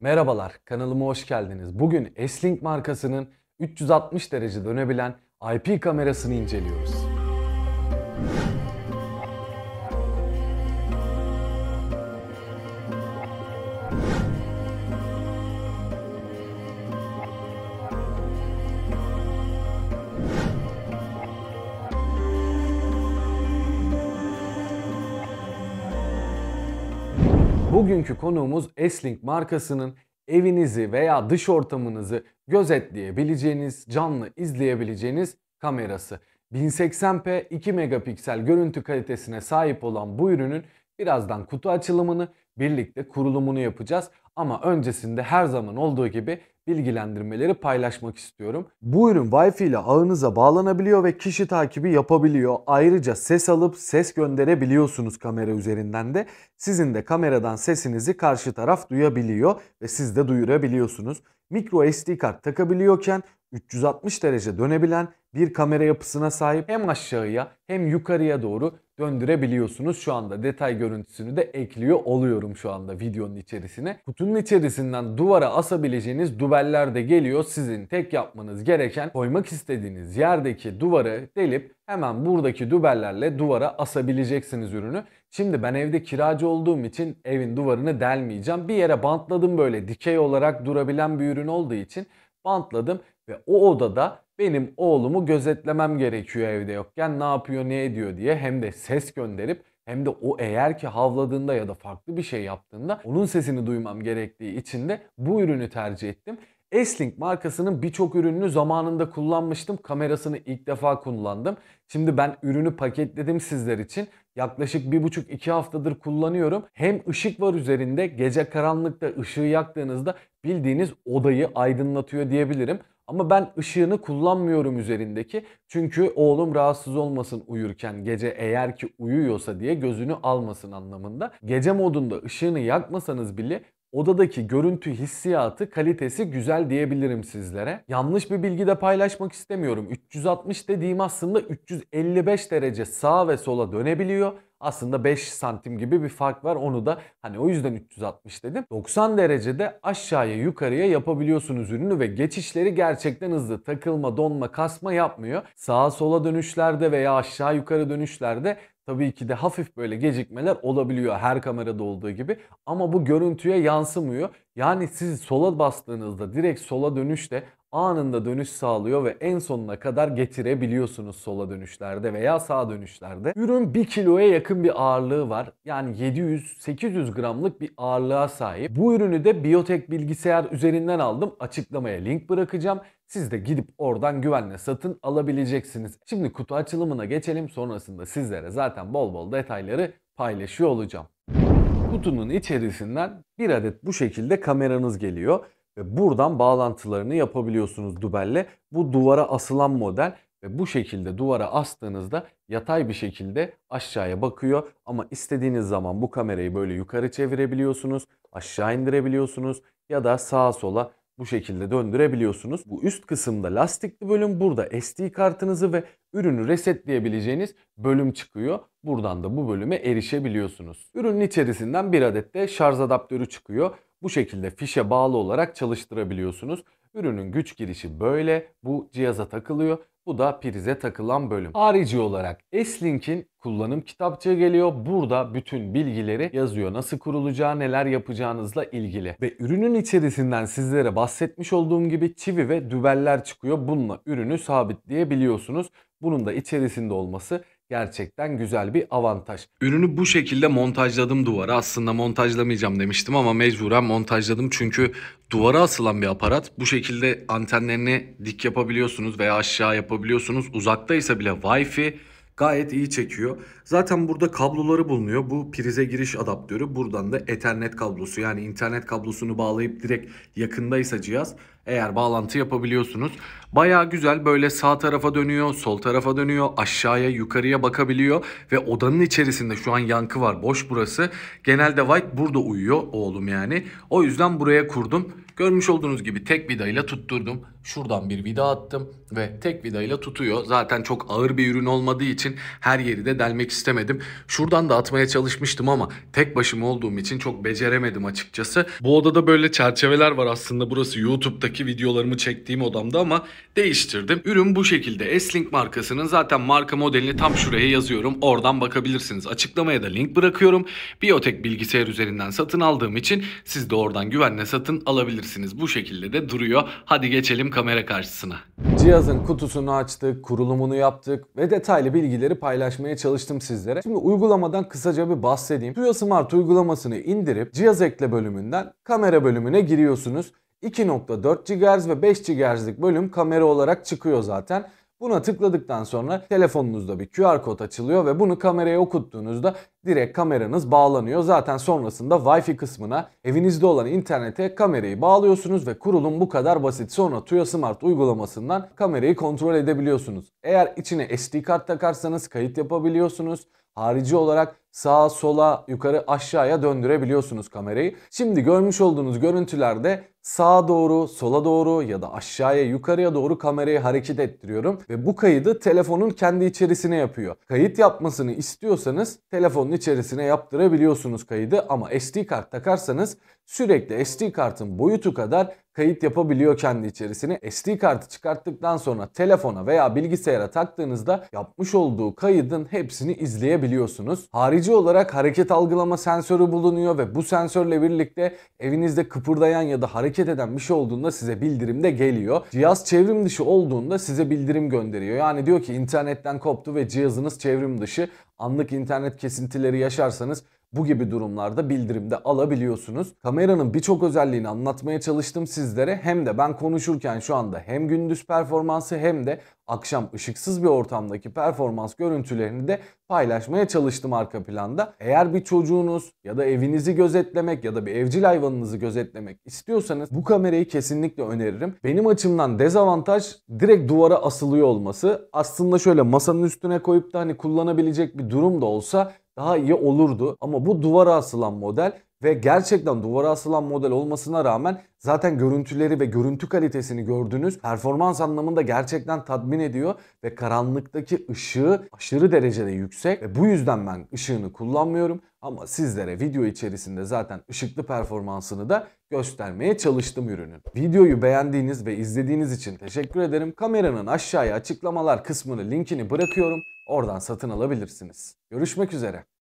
Merhabalar, kanalıma hoş geldiniz. Bugün S-Link markasının 360 derece dönebilen IP kamerasını inceliyoruz. Bugünkü konuğumuz Eslink markasının evinizi veya dış ortamınızı gözetleyebileceğiniz, canlı izleyebileceğiniz kamerası. 1080p 2 megapiksel görüntü kalitesine sahip olan bu ürünün birazdan kutu açılımını birlikte kurulumunu yapacağız. Ama öncesinde her zaman olduğu gibi bilgilendirmeleri paylaşmak istiyorum. Bu ürün Wi-Fi ile ağınıza bağlanabiliyor ve kişi takibi yapabiliyor. Ayrıca ses alıp ses gönderebiliyorsunuz kamera üzerinden de. Sizin de kameradan sesinizi karşı taraf duyabiliyor ve siz de duyurabiliyorsunuz. Mikro SD kart takabiliyorken 360 derece dönebilen bir kamera yapısına sahip hem aşağıya hem yukarıya doğru döndürebiliyorsunuz. Şu anda detay görüntüsünü de ekliyor oluyorum şu anda videonun içerisine. Kutunun içerisinden duvara asabileceğiniz dubeller de geliyor. Sizin tek yapmanız gereken koymak istediğiniz yerdeki duvarı delip hemen buradaki dübellerle duvara asabileceksiniz ürünü. Şimdi ben evde kiracı olduğum için evin duvarını delmeyeceğim. Bir yere bantladım böyle dikey olarak durabilen bir ürün olduğu için bantladım. Ve o odada benim oğlumu gözetlemem gerekiyor evde yokken ne yapıyor ne ediyor diye hem de ses gönderip hem de o eğer ki havladığında ya da farklı bir şey yaptığında onun sesini duymam gerektiği için de bu ürünü tercih ettim. s markasının birçok ürününü zamanında kullanmıştım. Kamerasını ilk defa kullandım. Şimdi ben ürünü paketledim sizler için. Yaklaşık 1,5-2 haftadır kullanıyorum. Hem ışık var üzerinde gece karanlıkta ışığı yaktığınızda bildiğiniz odayı aydınlatıyor diyebilirim. Ama ben ışığını kullanmıyorum üzerindeki. Çünkü oğlum rahatsız olmasın uyurken gece eğer ki uyuyorsa diye gözünü almasın anlamında. Gece modunda ışığını yakmasanız bile odadaki görüntü hissiyatı kalitesi güzel diyebilirim sizlere. Yanlış bir bilgi de paylaşmak istemiyorum. 360 dediğim aslında 355 derece sağa ve sola dönebiliyor aslında 5 santim gibi bir fark var. Onu da hani o yüzden 360 dedim. 90 derecede aşağıya yukarıya yapabiliyorsunuz ürünü ve geçişleri gerçekten hızlı. Takılma, donma, kasma yapmıyor. Sağa sola dönüşlerde veya aşağı yukarı dönüşlerde Tabii ki de hafif böyle gecikmeler olabiliyor her kamerada olduğu gibi ama bu görüntüye yansımıyor. Yani siz sola bastığınızda direkt sola dönüşte anında dönüş sağlıyor ve en sonuna kadar getirebiliyorsunuz sola dönüşlerde veya sağ dönüşlerde. Ürün 1 kiloya yakın bir ağırlığı var. Yani 700-800 gramlık bir ağırlığa sahip. Bu ürünü de Biyotek Bilgisayar üzerinden aldım. Açıklamaya link bırakacağım. Siz de gidip oradan güvenle satın alabileceksiniz. Şimdi kutu açılımına geçelim. Sonrasında sizlere zaten bol bol detayları paylaşıyor olacağım. Kutunun içerisinden bir adet bu şekilde kameranız geliyor ve buradan bağlantılarını yapabiliyorsunuz dubelle. Bu duvara asılan model ve bu şekilde duvara astığınızda yatay bir şekilde aşağıya bakıyor. Ama istediğiniz zaman bu kamerayı böyle yukarı çevirebiliyorsunuz, aşağı indirebiliyorsunuz ya da sağa sola bu şekilde döndürebiliyorsunuz. Bu üst kısımda lastikli bölüm burada SD kartınızı ve ürünü resetleyebileceğiniz bölüm çıkıyor. Buradan da bu bölüme erişebiliyorsunuz. Ürünün içerisinden bir adet de şarj adaptörü çıkıyor. Bu şekilde fişe bağlı olarak çalıştırabiliyorsunuz. Ürünün güç girişi böyle. Bu cihaza takılıyor. Bu da prize takılan bölüm. Harici olarak S-Link'in kullanım kitapçığı geliyor. Burada bütün bilgileri yazıyor. Nasıl kurulacağı, neler yapacağınızla ilgili. Ve ürünün içerisinden sizlere bahsetmiş olduğum gibi çivi ve düveller çıkıyor. Bununla ürünü sabitleyebiliyorsunuz. Bunun da içerisinde olması gerçekten güzel bir avantaj. Ürünü bu şekilde montajladım duvara. Aslında montajlamayacağım demiştim ama mecburen montajladım. Çünkü duvara asılan bir aparat. Bu şekilde antenlerini dik yapabiliyorsunuz veya aşağı yapabiliyorsunuz. Uzaktaysa bile Wi-Fi gayet iyi çekiyor. Zaten burada kabloları bulunuyor. Bu prize giriş adaptörü. Buradan da Ethernet kablosu yani internet kablosunu bağlayıp direkt yakındaysa cihaz eğer bağlantı yapabiliyorsunuz. Baya güzel böyle sağ tarafa dönüyor, sol tarafa dönüyor, aşağıya, yukarıya bakabiliyor ve odanın içerisinde şu an yankı var. Boş burası. Genelde White burada uyuyor oğlum yani. O yüzden buraya kurdum. Görmüş olduğunuz gibi tek vidayla tutturdum. Şuradan bir vida attım ve tek vidayla tutuyor. Zaten çok ağır bir ürün olmadığı için her yeri de delmek istemedim. Şuradan da atmaya çalışmıştım ama tek başıma olduğum için çok beceremedim açıkçası. Bu odada böyle çerçeveler var aslında. Burası YouTube'daki videolarımı çektiğim odamda ama değiştirdim. Ürün bu şekilde. S-Link markasının zaten marka modelini tam şuraya yazıyorum. Oradan bakabilirsiniz. Açıklamaya da link bırakıyorum. BioTek bilgisayar üzerinden satın aldığım için siz de oradan güvenle satın alabilirsiniz. Bu şekilde de duruyor. Hadi geçelim kamera karşısına. Cihazın kutusunu açtık, kurulumunu yaptık ve detaylı bilgileri paylaşmaya çalıştım sizlere. Şimdi uygulamadan kısaca bir bahsedeyim. Tuya Smart uygulamasını indirip cihaz ekle bölümünden kamera bölümüne giriyorsunuz. 2.4 GHz ve 5 GHz'lik bölüm kamera olarak çıkıyor zaten. Buna tıkladıktan sonra telefonunuzda bir QR kod açılıyor ve bunu kameraya okuttuğunuzda direkt kameranız bağlanıyor. Zaten sonrasında Wi-Fi kısmına evinizde olan internete kamerayı bağlıyorsunuz ve kurulum bu kadar basit. Sonra Tuya Smart uygulamasından kamerayı kontrol edebiliyorsunuz. Eğer içine SD kart takarsanız kayıt yapabiliyorsunuz harici olarak sağa sola yukarı aşağıya döndürebiliyorsunuz kamerayı. Şimdi görmüş olduğunuz görüntülerde sağa doğru, sola doğru ya da aşağıya yukarıya doğru kamerayı hareket ettiriyorum ve bu kaydı telefonun kendi içerisine yapıyor. Kayıt yapmasını istiyorsanız telefonun içerisine yaptırabiliyorsunuz kaydı ama SD kart takarsanız sürekli SD kartın boyutu kadar kayıt yapabiliyor kendi içerisine. SD kartı çıkarttıktan sonra telefona veya bilgisayara taktığınızda yapmış olduğu kaydın hepsini izleyebiliyorsunuz. Harici olarak hareket algılama sensörü bulunuyor ve bu sensörle birlikte evinizde kıpırdayan ya da hareket eden bir şey olduğunda size bildirim de geliyor. Cihaz çevrim dışı olduğunda size bildirim gönderiyor. Yani diyor ki internetten koptu ve cihazınız çevrim dışı. Anlık internet kesintileri yaşarsanız bu gibi durumlarda bildirimde alabiliyorsunuz. Kameranın birçok özelliğini anlatmaya çalıştım sizlere. Hem de ben konuşurken şu anda hem gündüz performansı hem de akşam ışıksız bir ortamdaki performans görüntülerini de paylaşmaya çalıştım arka planda. Eğer bir çocuğunuz ya da evinizi gözetlemek ya da bir evcil hayvanınızı gözetlemek istiyorsanız bu kamerayı kesinlikle öneririm. Benim açımdan dezavantaj direkt duvara asılıyor olması. Aslında şöyle masanın üstüne koyup da hani kullanabilecek bir durum da olsa daha iyi olurdu. Ama bu duvara asılan model ve gerçekten duvara asılan model olmasına rağmen zaten görüntüleri ve görüntü kalitesini gördünüz. Performans anlamında gerçekten tatmin ediyor ve karanlıktaki ışığı aşırı derecede yüksek ve bu yüzden ben ışığını kullanmıyorum. Ama sizlere video içerisinde zaten ışıklı performansını da göstermeye çalıştım ürünün. Videoyu beğendiğiniz ve izlediğiniz için teşekkür ederim. Kameranın aşağıya açıklamalar kısmını linkini bırakıyorum. Oradan satın alabilirsiniz. Görüşmek üzere.